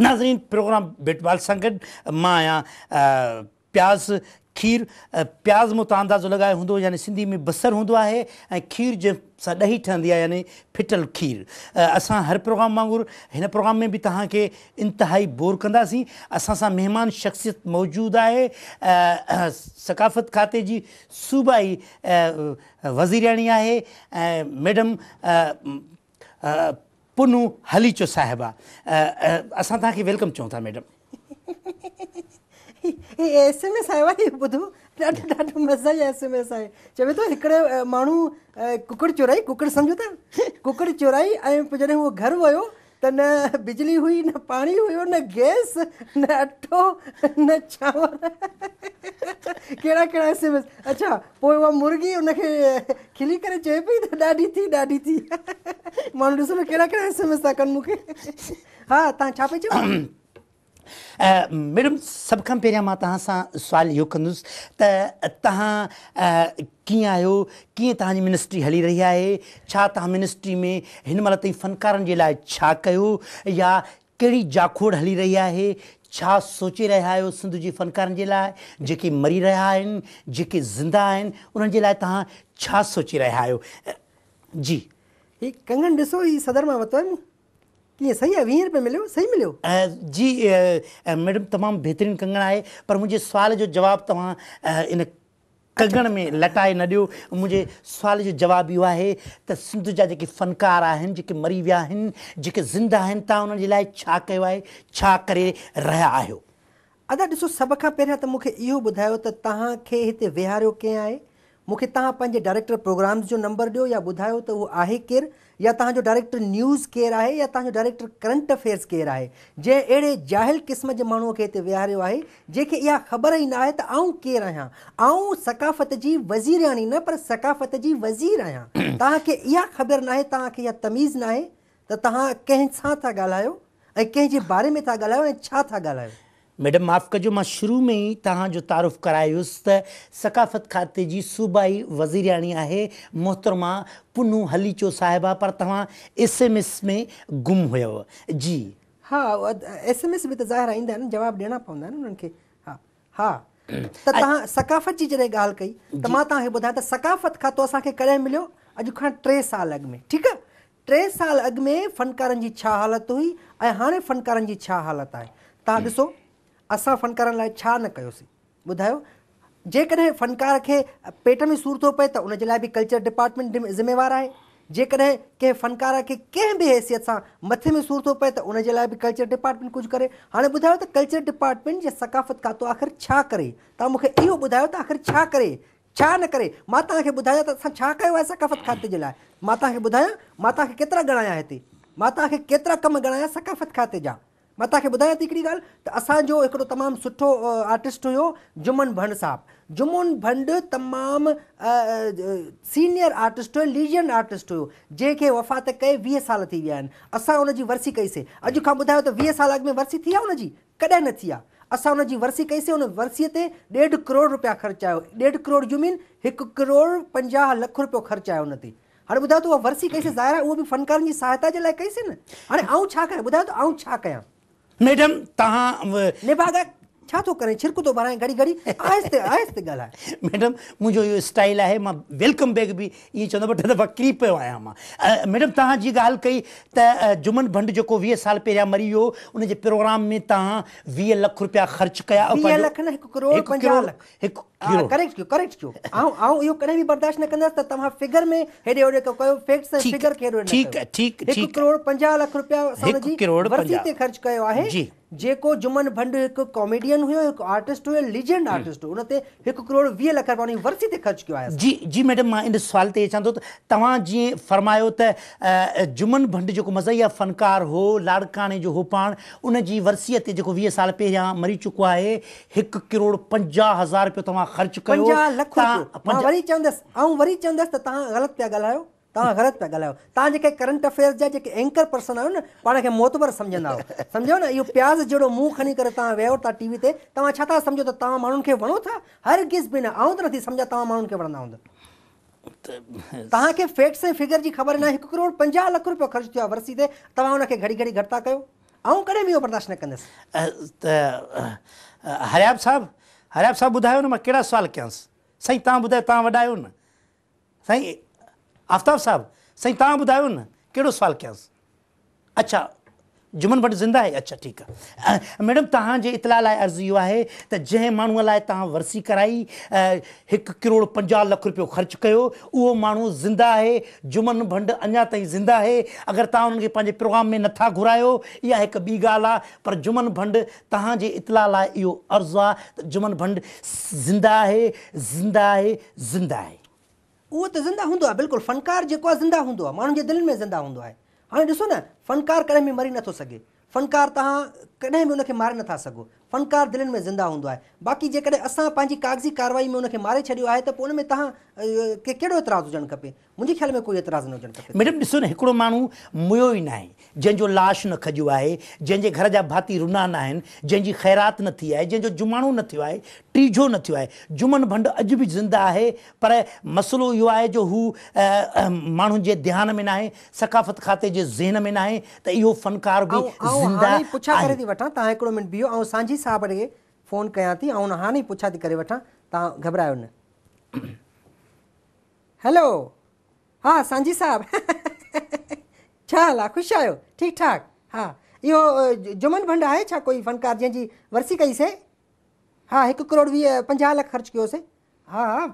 नाज़रीन प्रोग्राम भेट बाल सां गॾु मां आहियां प्याज़ खीर प्याज़ मो अंदाज़ो लॻायो हूंदो यानी सिंधी में बसर हूंदो आहे ऐं खीर जंहिं सां ॾही ठहंदी आहे यानी फिटल खीर असां हर प्रोग्राम वांगुरु हिन प्रोग्राम में बि तव्हांखे इंतिहाई बोर कंदासीं असां सां महिमान शख़्सियत मौजूदु आहे सकाफ़त खाते जी सूबाई वज़ीरयाणी आहे ऐं मैडम पुनू हलीचो साहिबा असां तव्हांखे वेलकम चऊं था मैडम एस आयो आहे ॿुधो ॾाढो ॾाढो मज़ा ई आहे एस एम एस आए चवे थो हिकिड़े माण्हू कुकड़ चुराई कुकड़ सम्झो था कुकड़ चुराई ऐं पोइ जॾहिं उहो घरु वियो त न बिजली हुई न पाणी हुयो न गैस न अटो न चांवर कहिड़ा कहिड़ा एस एम एस अच्छा पोइ उहा मुर्गी उनखे खिली करे चए पई त ॾाढी थी ॾाढी थी ॾिसो न कहिड़ा कहिड़ा एस एस एम था कनि मूंखे हा तव्हां छा पई चओ मैडम सभ खां पहिरियां मां तव्हां सां सुवालु इहो कंदुसि त तव्हां कीअं आहियो कीअं तव्हांजी मिनिस्ट्री हली रही आहे छा तव्हां मिनिस्ट्री में हिन महिल ताईं फ़नकारनि जे लाइ छा कयो या कहिड़ी जाखोड़ हली रही आहे छा सोचे रहिया आहियो सिंध जे फ़नकारनि जे लाइ जेके मरी रहिया आहिनि जेके ज़िंदा आहिनि उन्हनि जे लाइ तव्हां छा सोचे रहिया आहियो जी ही कंगन ॾिसो ही सदर में वरितो आहे न कीअं सही आहे वीह रुपिया मिलियो सही मिलियो जी मैडम तमामु बहितरीनु कंगण आहे पर मुंहिंजे सुवाल जो जवाबु तव्हां इन कंगण में लटाए न ॾियो मुंहिंजे सुवाल जो जवाबु इहो आहे त सिंध जा जेके फ़नकार आहिनि जेके मरी विया आहिनि जेके ज़िंदा आहिनि तव्हां उन्हनि जे लाइ छा कयो आहे छा करे रहिया आहियो अदा ॾिसो सभ खां पहिरियां त मूंखे इहो ॿुधायो त तव्हांखे हिते वेहारियो कंहिं आहे मूंखे तव्हां पंहिंजे डायरेक्टर प्रोग्राम्स जो नंबर ॾियो या ॿुधायो त उहो आहे केरु या तव्हांजो डायरेक्टर न्यूज़ केरु आहे या तव्हांजो डायरेक्टर करंट अफेयर्स केरु आहे जंहिं अहिड़े ज़ाहिल क़िस्म जे माण्हूअ खे हिते विहारियो आहे जंहिंखे इहा ख़बर ई न आहे त आउं केरु आहियां ऐं सकाफ़त जी वज़ीरयाणी न पर सकाफ़त जी वज़ीर आहियां तव्हांखे इहा ख़बर नाहे तव्हांखे इहा तमीज़ न आहे त तव्हां कंहिं सां था ॻाल्हायो ऐं कंहिंजे बारे में था ॻाल्हायो ऐं छा था ॻाल्हायो मैडम माफ़ कजो मां शुरू में ई तव्हांजो तारुफ़ करायुसि त सकाफ़त खाते जी सूबाई वज़ीरयानी आहे मोहतरमा पुनू हलीचो साहिबा पर तव्हां एस एम एस में गुम हुयव जी हा एस एम एस बि त ज़ाहिर ईंदा आहिनि जवाबु ॾियणा पवंदा आहिनि उन्हनि खे हा हा त तव्हां सकाफ़त जी जॾहिं ॻाल्हि कई त मां तव्हांखे ॿुधायां त सकाफ़त खातो असांखे कॾहिं मिलियो अॼु खां टे साल अॻु में ठीकु आहे टे साल अॻु में फ़नकारनि जी छा हालति हुई ऐं हाणे फ़नकारनि जी छा हालति आहे तव्हां ॾिसो अस फनकार लाइ छा फ़नकार के पेट में सूर तो पे तो उन भी कल्चर डिपार्टमेंट जिम्मेवार है जैसे कें फ़नकार के कें भी हैसियत से मथे में सूर तो पे तो उन भी कल्चर डिपार्टमेंट कुछ करे हाँ बुधा तो कल्चर डिपार्टमेंट या सकाफ़त खातो आख़िर करें करे इो मूंखे तो आख़िर करें न सकाफ़त खाते जे लाइ मां तव्हांखे ॿुधायां मां तव्हांखे केतिरा ॻणाया हिते मां कम गणाया सकाफ़त खाते जा मैं तव्हांखे ॿुधायां थी गाल असो त असांजो सुठो आर्टिस्ट हो जुमन भंड साहब जुमन भंड तमाम सीनियर आर्टिस्ट हो लीजेंड आर्टिस्ट हुयो जंहिंखे वफ़ात कई वी साल थी वन अस असां वर्सी वरसी से अज का ॿुधायो तो वीह साल अग में वर्सी थी आहे कदें न थी अस उन वर्सी कई से हुन वरसीअ ते करोड़ रुपया खर्चा डेढ़ करोड़ जुमीन एक करोड़ पंजा लख रुपये खर्चा उन हाँ बुधा तो वर्सी कई से वरसी ज़ाहिर आहे उहो भी फनकार सहायता के लिए कई से ना हाँ छा कयां बुधा तो आउं क्या मैडम तहां निभागक छा थो करे छिरक थो भराए घड़ी घड़ी आहिस्ते आहिस्ते ॻाल्हाए मैडम मुंहिंजो इहो स्टाइल आहे मां वेलकम बैग बि ईअं चवंदो टे दफ़ा किरी पियो आहियां मां तव्हां जी ॻाल्हि कई जुमन भंड जेको वीह साल पहिरियां मरी वियो उनजे प्रोग्राम में तव्हां वीह कया इहो कॾहिं बि बर्दाश्त कंदसि त तव्हां जेको जुमन भंड हिकु कॉमेडियन हुयो हिकु आर्टिस्ट हुयो लैजेंड आर्टिस्ट हुयो उन ते हिकु करोड़ वीह लख रुपया जी वरसीअ ते ख़र्चु कयो आहे जी जी मैडम मां इन सुवाल ते चवां थो त तव्हां जीअं फरमायो त जुमन भंड जेको मज़हिया फ़नकार हो लाड़काणे जो हो पाण उन जी वर्सीअ ते जेको वीह साल पहिरियां मरी चुको आहे हिकु करोड़ पंजाह हज़ार रुपियो तव्हां ख़र्चु कयो लख वरी चवंदसि ऐं वरी चवंदसि त तव्हां ग़लति पिया ॻाल्हायो तव्हां ग़लति पिया ॻाल्हायो तव्हां जेके करंट अफेयर्स जा जेके एंकर पर्सन आहियो न पाण खे मोतबर सम्झंदा आहियो सम्झो न इहो प्याज़ जहिड़ो मुंहुं खणी करे तव्हां विहो था टी वी ते तव्हां छा था सम्झो त तव्हां माण्हुनि खे वणो था हर किस बि न आऊं त नथी सम्झां तव्हां माण्हुनि खे वणंदा हूंदा तव्हांखे फैक्ट्स ऐं फिगर जी ख़बर न आहे हिकु करोड़ पंजाह लख रुपयो ख़र्चु थियो आहे वरसी ते तव्हां हुनखे घड़ी घड़ी घटि था कयो ऐं कॾहिं बि इहो बर्दाश्त न कंदसि त हरियाब साहिबु हरियाब साहिबु ॿुधायो न मां कहिड़ा सुवाल कयांसि साईं तव्हां ॿुधायो तव्हां वॾा आहियो न साईं आफ्ताब साहब साईं तव्हां ॿुधायो न कहिड़ो सुवालु कयसि अच्छा जुमन भट ज़िंदा आहे अच्छा ठीकु आहे मैडम तव्हांजे इत्तला लाइ अर्ज़ु इहो आहे त जंहिं माण्हूअ लाइ तव्हां वरसी कराई हिकु करोड़ पंजाहु लख रुपियो ख़र्चु कयो उहो माण्हू ज़िंदा आहे जुमन भंड अञा ताईं ज़िंदा आहे अगरि तव्हां उन्हनि खे पंहिंजे प्रोग्राम में नथा घुरायो इहा हिकु ॿी ॻाल्हि आहे पर जुमन भंड तव्हांजे इत्तला लाइ इहो अर्ज़ु आहे त जुमन ज़िंदा आहे ज़िंदा आहे ज़िंदा आहे उहो त ज़िंदा हूंदो आहे बिल्कुलु फ़नकार जेको आहे ज़िंदा हूंदो आहे माण्हुनि जे दिलि में ज़िंदा हूंदो आहे हाणे ॾिसो न फ़नकार कॾहिं बि मरी नथो सघे फ़नकार तव्हां कॾहिं बि उनखे मारे नथा सघो फ़नकार दिलनि में ज़िंदा हूंदो आहे बाक़ी जेकॾहिं असां पंहिंजी कागज़ी कारवाई में उनखे मारे छॾियो आहे त पोइ उनमें तव्हां के कहिड़ो एतिराज़ु हुजणु खपे मुंहिंजे ख़्याल में कोई एतिराज़ु न हुजणु खपे मैडम ॾिसो न हिकिड़ो माण्हू मुयो ई न आहे जंहिंजो लाश न खॼियो आहे जंहिंजे घर जा भाती रुना न आहिनि जंहिंजी ख़ैरात न थी आहे जंहिंजो जुमाणो न थियो आहे टीजो न थियो आहे जुमन भंड अॼु बि ज़िंदा आहे पर मसलो इहो आहे जो हू माण्हुनि जे ध्यान में न आहे सकाफ़त खाते जे ज़हन में न आहे त इहो फ़नकार बि वहाँ तव्हां मिनट बीह और ऐं सांझी साहिब खे फ़ोन क्या थी और हाँ ही पुछा थी करे वठां तव्हां घबरायो न हैलो हा सांझी साहिब छा हाल आहे ख़ुशि आहियो ठाक हाँ यो जुमन भंड है छा कोई फ़नकार वर्सी कई से हाँ एक करोड़ वी पंजा लख खर्च ख़र्चु से हाँ हाँ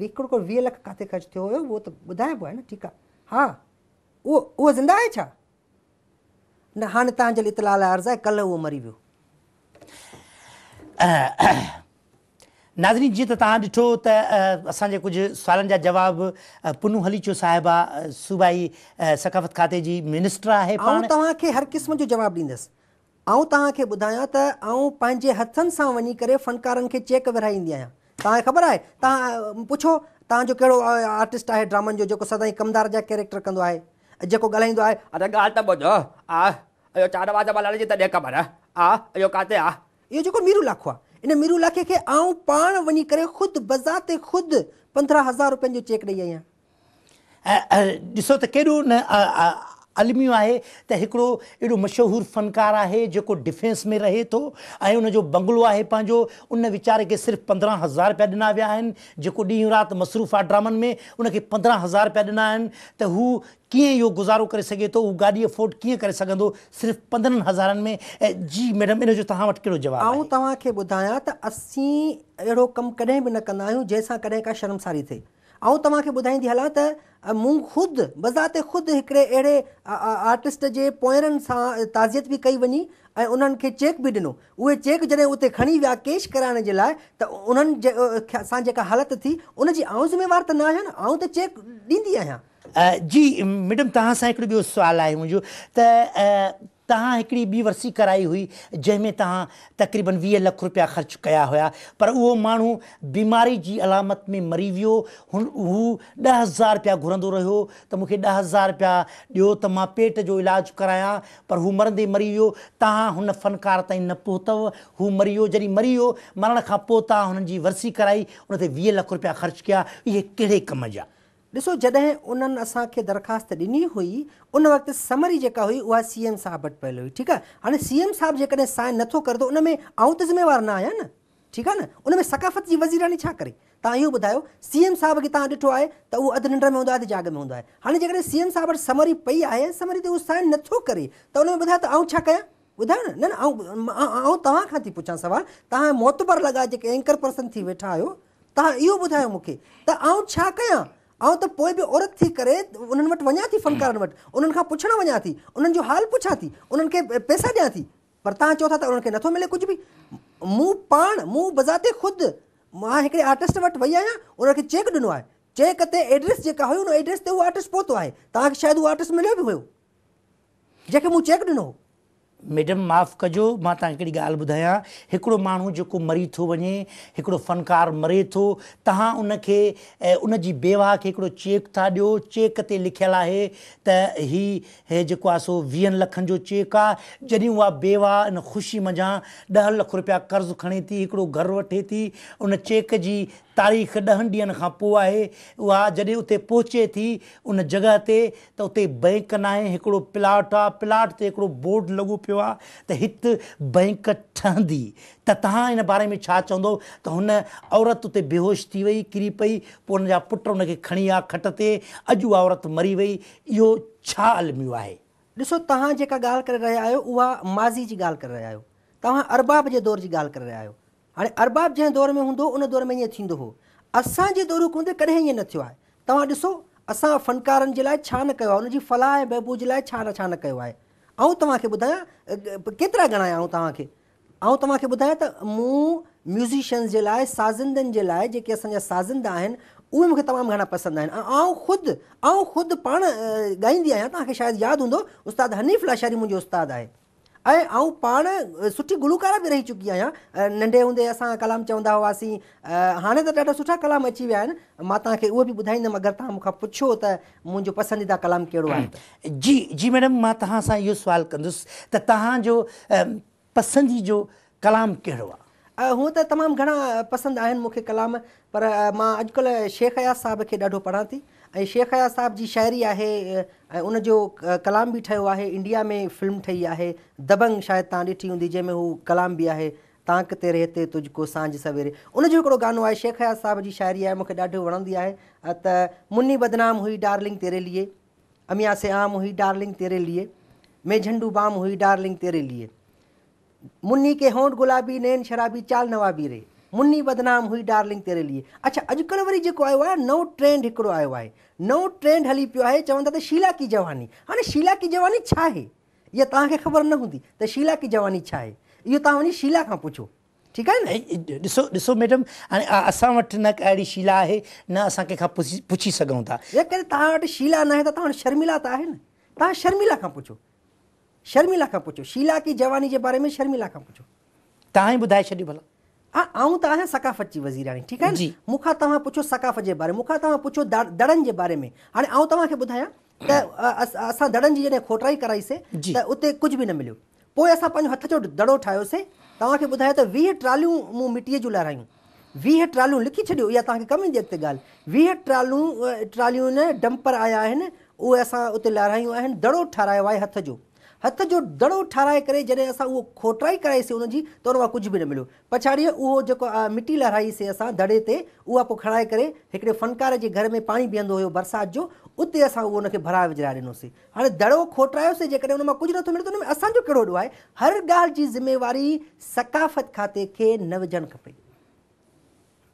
वी करोड़ वी लख किथे ख़र्चु थियो हुयो उहो त ॿुधाइबो आहे न ठीकु आहे वो उहो ज़िंदा है छा न हाणे तव्हांजे लाइ इतलाह लाइ अर्ज़ु आहे कल्ह उहो मरी वियो नाज़न जीअं त तव्हां ॾिठो त असांजे कुझु सुवालनि जा जवाब पुनू हलीचो आहे सूबाई सकाफ़त खाते जी मिनिस्टर आहे ऐं तव्हांखे हर क़िस्म जो जवाबु ॾींदसि ऐं तव्हांखे ॿुधायां त आउं पंहिंजे हथनि सां वञी करे फ़नकारनि खे चेक विराईंदी आहियां तव्हांखे ख़बर आहे तव्हां पुछो तव्हांजो कहिड़ो आर्टिस्ट आहे ड्रामनि जो जेको सदाईं कमदार जा कैरेक्टर कंदो आहे जेको ॻाल्हाईंदो अरे ॻाल्हि त ॿुधो चार वाज जी तॾहिं ख़बर आहे आ अयो किथे मीरू लाखो आहे इन मीरू लाखे खे आउं पाण वञी करे ख़ुदि बज़ाते ख़ुदि पंद्रहं हज़ार रुपये चेक ॾेई आई अलमी आहे त हिकिड़ो अहिड़ो मशहूरु फ़नकारु आहे जेको डिफेंस में रहे थो ऐं उनजो बंगलो आहे पंहिंजो उन वीचारे खे सिर्फ़ु पंद्रहं हज़ार रुपया ॾिना विया आहिनि जेको ॾींहुं राति मसरूफ़ु आहे ड्रामनि में उनखे पंद्रहं हज़ार रुपया ॾिना आहिनि त हू कीअं इहो गुज़ारो करे सघे थो हू गाॾी अफोर्ड कीअं करे सघंदो सिर्फ़ु हज़ारनि में ऐं जी मैडम इन जो तव्हां वटि कहिड़ो जवाबु आऊं तव्हांखे ॿुधायां त असीं अहिड़ो कमु कॾहिं बि न कंदा आहियूं जंहिंसां कॾहिं का शर्मसारी थिए आऊं तव्हांखे ॿुधाईंदी हलां त मूं ख़ुदि बज़ाते ख़ुदि हिकिड़े अहिड़े आर्टिस्ट जे पोयरनि सां ताज़ियत बि कई वञी ऐं उन्हनि खे चेक बि ॾिनो उहे चेक जॾहिं उते खणी विया केश कराइण जे लाइ त उन्हनि जे सां जेका हालति थी उनजी ऐं ज़िमेवार त न आहियां न आउं त चेक ॾींदी आहियां जी मैडम तव्हां सां हिकिड़ो ॿियो सुवालु आहे मुंहिंजो त तव्हां हिकिड़ी ॿी वरसी कराई हुई जंहिंमें तव्हां तक़रीबन वीह लख रुपया ख़र्चु कया हुया पर उहो माण्हू बीमारी जी अलामत में मरी वियो हुन हू ॾह हज़ार रुपया घुरंदो रहियो त मूंखे ॾह हज़ार रुपया ॾियो त मां पेट जो इलाजु करायां पर हू मरंदे मरी वियो तव्हां हुन फ़नकार ताईं न पहुतव हू मरी वियो जॾहिं मरी वियो मरण खां पोइ तव्हां हुननि जी वरसी कराई हुन ते वीह लख रुपया ख़र्चु कया इहे कहिड़े कम जा ॾिसो जॾहिं उन्हनि असांखे दरख़्वास्त ॾिनी हुई उन वक़्तु समरी जेका हुई उहा सी एम साहिबु वटि पयल हुई ठीकु आहे हाणे सी एम साहिबु जेकॾहिं साइन नथो करे थो उन में आऊं त ज़िमेवार न आहियां न ठीकु आहे न उन में सकाफ़त जी वज़ीरानी छा करे तव्हां इहो ॿुधायो सी एम साहिब खे तव्हां ॾिठो आहे त उहो अधु निंड में हूंदो आहे त जाग में हूंदो आहे हाणे जेकॾहिं सी एम साहिबु वटि समरी पई आहे समरी ते उहो साइन नथो करे त उन में ॿुधायो त आउं छा कयां ॿुधायो न न ऐं तव्हां खां थी पुछां सवाल तव्हां मोतबर लॻा जेके एंकर पर्सन थी वेठा आहियो तव्हां इहो ॿुधायो मूंखे त आउं छा कयां ऐं त पोइ बि औरत थी करे उन्हनि वटि वञा थी फ़नकारनि वटि उन्हनि खां पुछणु वञा थी उन्हनि जो हाल पुछां थी उन्हनि खे पैसा ॾियां थी पर तव्हां चओ था त उन्हनि खे नथो मिले कुझु बि मूं पाण मूं बज़ाते ख़ुदि मां हिकिड़े आर्टिस्ट वटि वई आहियां उनखे चेक ॾिनो आहे चेक ते एड्रेस जेका हुई उन एड्रेस ते उहो आर्टिस्ट पहुतो आहे तव्हांखे शायदि उहो आर्टिस्ट मिलियो बि हुयो जंहिंखे मूं चेक ॾिनो हो मैडम माफ़ कजो मां तव्हांखे हिकिड़ी ॻाल्हि ॿुधायां हिकिड़ो माण्हू जेको मरी थो वञे हिकिड़ो फ़नकार मरे थो तव्हां उनखे बेवा खे हिकिड़ो चेक था ॾियो चेक ते लिखियलु आहे त इहा इहो जेको आहे सो वीहनि लखनि जो चेक आहे जॾहिं उहा बेवा इन ख़ुशी मज़ा ॾह लख रुपया कर्ज़ु खणे थी हिकिड़ो घरु वठे थी उन चेक जी तारीख़ ॾहनि ॾींहनि खां पोइ आहे उहा जॾहिं उते पहुचे थी उन जॻह ते त उते बैंक न हिकिड़ो प्लाट आहे प्लाट ते हिकिड़ो बोर्ड लॻो पियो त बैंक ठहंदी त तव्हां हिन बारे में छा चवंदो त हुन औरत उते बेहोश थी वई किरी पई पोइ पुट पुटु हुनखे खणी आया खट ते अॼु उहा औरत मरी वई इहो छा अलमियो आहे ॾिसो तव्हां जेका ॻाल्हि करे रहिया आहियो उहा माज़ी जी ॻाल्हि करे रहिया आहियो तव्हां अरबाब जे दौर जी ॻाल्हि करे रहिया आहियो हाणे अरबाब जंहिं दौर में हूंदो उन दौर में ईअं थींदो हो असांजे दौर हूंदे कॾहिं ईअं न थियो आहे तव्हां ॾिसो असां फ़नकारनि जे लाइ छा न कयो आहे फलाह ऐं बहबूजी छा ऐं तव्हांखे ॿुधायां केतिरा ॻाणा ऐं तव्हांखे ऐं तव्हांखे ॿुधायां त मूं म्यूज़िशंस जे लाइ साज़िंदनि जे लाइ जेके असांजा साज़िंदा आहिनि उहे मूंखे तमामु घणा पसंदि आहिनि ऐं आउं ख़ुदि आउं ख़ुदि पाण ॻाईंदी आहियां तव्हांखे शायदि यादि हूंदो उस्तादु हनीफ़ लाशारी मुंहिंजो उस्तादु आहे ऐं आऊं पाण सुठी गुलूकार बि रही चुकी आहियां नंढे हूंदे असां कलाम चवंदा हुआसीं हाणे त ॾाढा सुठा कलाम अची विया आहिनि मां तव्हांखे उहो बि ॿुधाईंदमि अगरि तव्हां मूंखां पुछो त मुंहिंजो पसंदीदा कलाम कहिड़ो आहे जी मैडम मां तव्हां सां इहो सुवालु कंदुसि त तव्हांजो पसंदीदो कलाम कहिड़ो आहे हूअं त तमामु घणा पसंदि आहिनि मूंखे कलाम पर मां अॼुकल्ह शेख शेखयाज़ साहिब खे ॾाढो पढ़ां थी ऐं शेख अयाज़ साहिब जी शायरी आहे ऐं उनजो कलाम बि ठहियो आहे इंडिया में फिल्म ठही आहे दबंग शायदि तव्हां ॾिठी हूंदी जंहिंमें हू कलाम बि आहे तांक तेरे हिते तुझ को सांझु सवेरे उनजो हिकिड़ो गानो आहे शेख याज़ साहिब जी शायरी आहे मूंखे ॾाढो वणंदी आहे त मुनी बदनाम हुई डार्लिंग तेरे लिए अमिया से आम हुई डार्लिंग तेरे तरेलीअ मेझंडू बाम हुई डार्लिंग तेरे लिए मुन्नी के होंठ गुलाबी नैन शराबी चाल नवाबी रे मुन्नी बदनाम हुई डार्लिंग तेरे लिए अच्छा अॼुकल्ह वरी जेको आयो आहे नो ट्रेंड हिकिड़ो आयो आहे नो ट्रेंड हली पियो है चवनि था त शीला की जवानी हाणे शीला की जवानी छा आहे इहा तव्हांखे ख़बर न हूंदी त शीला की जवानी छा है यो तव्हां वञी शीला का पुछो ठीक है न दिसो मैडम हाणे असां वटि न अहिड़ी शीला है न असां कंहिंखां पुछी पुछी सघूं था तव्हां वटि शीला न आहे त तव्हां शर्मिला त है न तव्हां शर्मिला का पुछो शर्मिला खां पुछो शीला की जवानी जे बारे में शर्मिला खां पुछो तव्हां ई ॿुधाए छॾियो भला हा आऊं त आहियां सकाफ़त जी वज़ीराणी ठीकु आहे न मूंखां तव्हां पुछो सकाफ़त जे बारे में मूंखां तव्हां पुछो दा दड़नि जे बारे में हाणे आउं तव्हांखे ॿुधायां त असां दड़नि जी जॾहिं खोटराई कराईसीं त उते कुझु बि न मिलियो पोइ असां पंहिंजो हथ जो दड़ो ठाहियोसीं तव्हांखे ॿुधायो त वीह ट्रालियूं मूं मिटीअ जूं लारिहायूं वीह ट्रालियूं लिखी छॾियो इहा तव्हांखे कमु ईंदी अॻिते ॻाल्हि वीह ट्रालू ट्रालियूं डंपर आया आहिनि उहे असां उते लारिहायूं आहिनि दड़ो आहे हथ जो हथ जो दड़ो ठाराए करे जॾहिं असां उहो खोटराई कराईसीं उनजी त उन मां कुझु बि न मिलियो पछाड़ीअ उहो जेको आहे मिटी लहराईसीं असां दड़े ते उहा पोइ खणाए करे हिकिड़े फ़नकार जे घर में पाणी बीहंदो हुयो बरसाति जो उते असां उहो उनखे भराए विझाए ॾिनोसीं हाणे दड़ो खोटरायोसीं जेकॾहिं हुन मां कुझु नथो मिले हुन में असांजो कहिड़ो अहिड़ो आहे हर ॻाल्हि जी ज़िमेवारी सकाफ़त खाते खे न विझणु खपे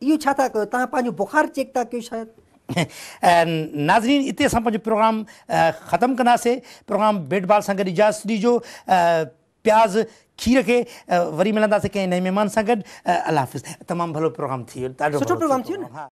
इहो छा था कयो तव्हां पंहिंजो बुखार चेक था कयो शायदि नाज़रीन इते असां पंहिंजो प्रोग्राम ख़तमु कंदासीं प्रोग्राम बेट बॉल सां गॾु इजाज़ ॾिजो प्याज़ खीर खे uh, वरी मिलंदासीं कंहिं नए महिमान सां गॾु uh, अलाहज़ तमामु भलो प्रोग्राम थी वियो ॾाढो सुठो प्रोग्राम थी वियो